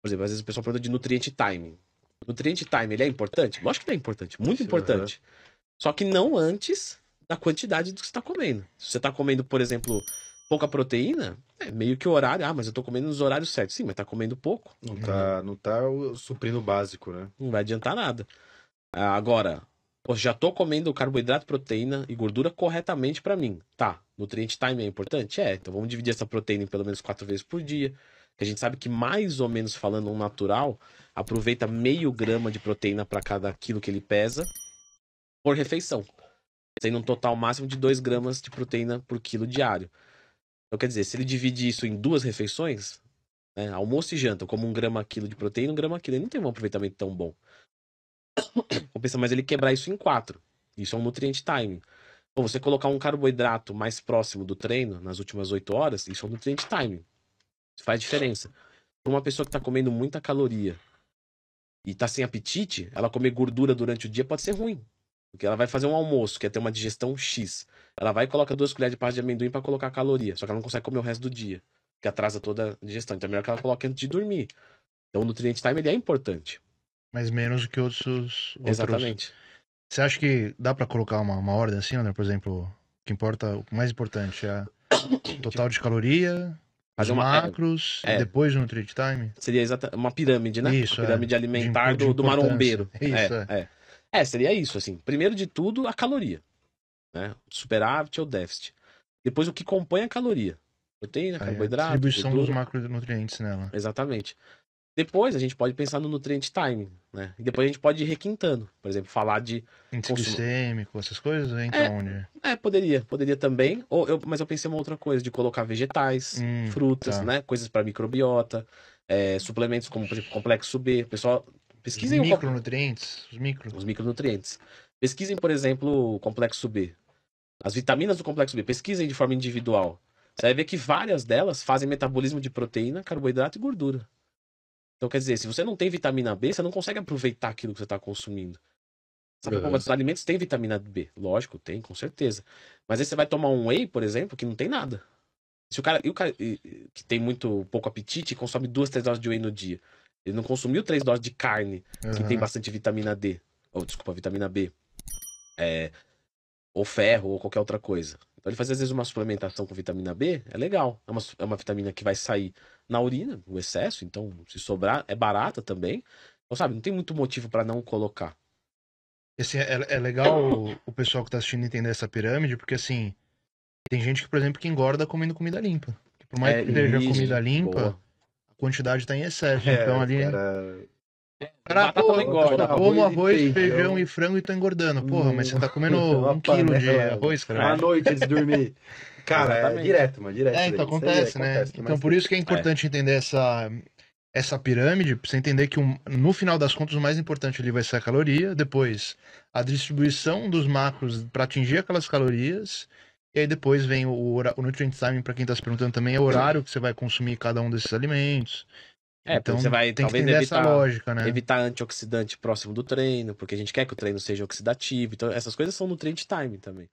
Por exemplo, às vezes o pessoal pergunta de nutriente time. Nutriente time, ele é importante? Lógico que ele é importante, muito importante. Uhum. Só que não antes da quantidade do que você está comendo. Se você está comendo, por exemplo, pouca proteína, é meio que o horário. Ah, mas eu estou comendo nos horários certos. Sim, mas está comendo pouco. Não está não tá suprindo o básico, né? Não vai adiantar nada. Ah, agora, já estou comendo carboidrato, proteína e gordura corretamente para mim. Tá, nutriente time é importante? É, então vamos dividir essa proteína em pelo menos quatro vezes por dia que a gente sabe que mais ou menos falando um natural aproveita meio grama de proteína para cada quilo que ele pesa por refeição, tendo um total máximo de 2 gramas de proteína por quilo diário. Então quer dizer, se ele divide isso em duas refeições, né, almoço e janta, como um grama quilo de proteína, um grama quilo, ele não tem um aproveitamento tão bom. Pensa, mas ele quebrar isso em quatro. Isso é um nutrient timing. Bom, você colocar um carboidrato mais próximo do treino, nas últimas 8 horas, isso é um nutrient timing. Faz diferença. Pra uma pessoa que tá comendo muita caloria e tá sem apetite, ela comer gordura durante o dia pode ser ruim. Porque ela vai fazer um almoço, é ter uma digestão X. Ela vai e coloca duas colheres de pasta de amendoim para colocar caloria. Só que ela não consegue comer o resto do dia. Que atrasa toda a digestão. Então é melhor que ela coloque antes de dormir. Então o nutrient time ele é importante. Mas menos do que outros. outros... Exatamente. Você acha que dá para colocar uma, uma ordem assim, né? Por exemplo, o que importa, o mais importante é total de caloria, fazer uma é, é. macros, é, depois no trade time? Seria exata uma pirâmide, né? Isso, uma é. pirâmide é. alimentar de, do, de do marombeiro. Isso, é, é. seria isso, assim. Primeiro de tudo, a caloria. Né? Superávit ou déficit. Depois, o que compõe a caloria. Proteína, carboidrato. Distribuição dos macronutrientes nela. Exatamente. Depois a gente pode pensar no nutriente timing, né? E depois a gente pode ir requintando. Por exemplo, falar de. Índice glicêmico, essas coisas? Então, é, é, poderia. Poderia também. Ou eu, mas eu pensei uma outra coisa, de colocar vegetais, hum, frutas, tá. né? Coisas para microbiota, é, suplementos como, por exemplo, complexo B. Pessoal, pesquisem. Os micronutrientes. Os, micro... os micronutrientes. Pesquisem, por exemplo, o complexo B. As vitaminas do complexo B. Pesquisem de forma individual. Você vai ver que várias delas fazem metabolismo de proteína, carboidrato e gordura. Então, quer dizer, se você não tem vitamina B, você não consegue aproveitar aquilo que você está consumindo. Sabe uhum. como os alimentos têm vitamina B? Lógico, tem, com certeza. Mas aí você vai tomar um whey, por exemplo, que não tem nada. Se o cara, e o cara que tem muito pouco apetite consome duas, três doses de whey no dia. Ele não consumiu três doses de carne, uhum. que tem bastante vitamina D. Ou, desculpa, vitamina B. É, ou ferro, ou qualquer outra coisa. Então, ele faz às vezes uma suplementação com vitamina B, é legal. É uma, é uma vitamina que vai sair na urina, o excesso, então se sobrar, é barata também. Então, sabe, não tem muito motivo para não colocar. Assim, é, é legal o, o pessoal que tá assistindo entender essa pirâmide, porque assim, tem gente que, por exemplo, que engorda comendo comida limpa. Que por mais é, que seja comida limpa, boa. a quantidade tá em excesso. É, então ali. Cara Pra, pô, engorda. Como arroz, feijão e frango e tá engordando. Porra, hum, mas você tá hum, comendo um quilo de né, arroz, cara. É, à noite eles de dormir. Cara, é direto, mano, direto. É, então acontece, né? Acontece, então por isso que é, é. importante é. entender essa, essa pirâmide, pra você entender que um, no final das contas o mais importante ali vai ser a caloria, depois a distribuição dos macros para atingir aquelas calorias, e aí depois vem o, o, o nutrient timing, para quem tá se perguntando também, é o horário que você vai consumir cada um desses alimentos. É, então, você vai tem talvez que evitar, essa lógica, né? evitar antioxidante próximo do treino, porque a gente quer que o treino seja oxidativo. Então, essas coisas são nutrient time também.